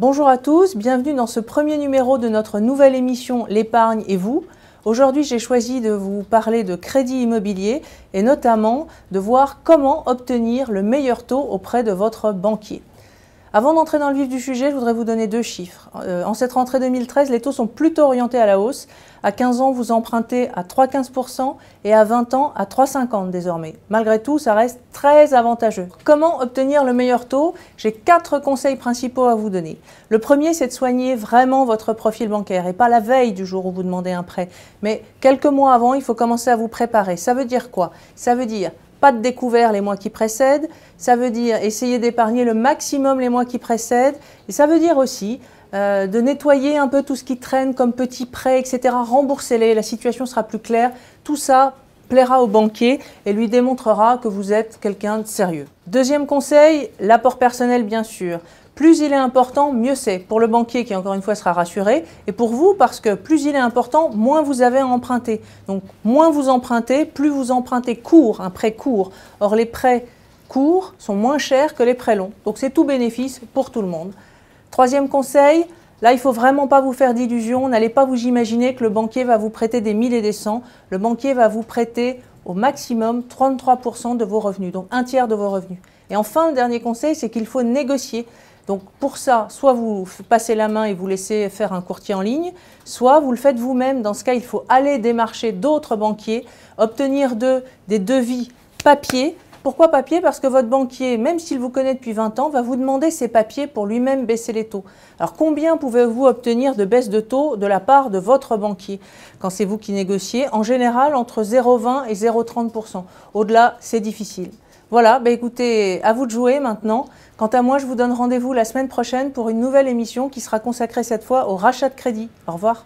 Bonjour à tous, bienvenue dans ce premier numéro de notre nouvelle émission L'épargne et vous. Aujourd'hui, j'ai choisi de vous parler de crédit immobilier et notamment de voir comment obtenir le meilleur taux auprès de votre banquier. Avant d'entrer dans le vif du sujet, je voudrais vous donner deux chiffres. Euh, en cette rentrée 2013, les taux sont plutôt orientés à la hausse. À 15 ans, vous empruntez à 3,15% et à 20 ans à 3,50 désormais. Malgré tout, ça reste très avantageux. Comment obtenir le meilleur taux J'ai quatre conseils principaux à vous donner. Le premier, c'est de soigner vraiment votre profil bancaire et pas la veille du jour où vous demandez un prêt. Mais quelques mois avant, il faut commencer à vous préparer. Ça veut dire quoi Ça veut dire pas de découvert les mois qui précèdent. Ça veut dire essayer d'épargner le maximum les mois qui précèdent. Et ça veut dire aussi euh, de nettoyer un peu tout ce qui traîne comme petits prêts, etc. Remboursez-les, la situation sera plus claire. Tout ça plaira au banquier et lui démontrera que vous êtes quelqu'un de sérieux. Deuxième conseil, l'apport personnel bien sûr plus il est important, mieux c'est. Pour le banquier qui, encore une fois, sera rassuré, et pour vous, parce que plus il est important, moins vous avez à emprunter. Donc, moins vous empruntez, plus vous empruntez court, un prêt court. Or, les prêts courts sont moins chers que les prêts longs. Donc, c'est tout bénéfice pour tout le monde. Troisième conseil, là, il ne faut vraiment pas vous faire d'illusions. N'allez pas vous imaginer que le banquier va vous prêter des 1000 et des cents. Le banquier va vous prêter au maximum 33% de vos revenus, donc un tiers de vos revenus. Et enfin, le dernier conseil, c'est qu'il faut négocier. Donc pour ça, soit vous passez la main et vous laissez faire un courtier en ligne, soit vous le faites vous-même. Dans ce cas, il faut aller démarcher d'autres banquiers, obtenir d'eux des devis papier. Pourquoi papier Parce que votre banquier, même s'il vous connaît depuis 20 ans, va vous demander ses papiers pour lui-même baisser les taux. Alors combien pouvez-vous obtenir de baisse de taux de la part de votre banquier quand c'est vous qui négociez En général, entre 0,20 et 0,30%. Au-delà, c'est difficile. Voilà, bah, écoutez, à vous de jouer maintenant. Quant à moi, je vous donne rendez-vous la semaine prochaine pour une nouvelle émission qui sera consacrée cette fois au rachat de crédit. Au revoir.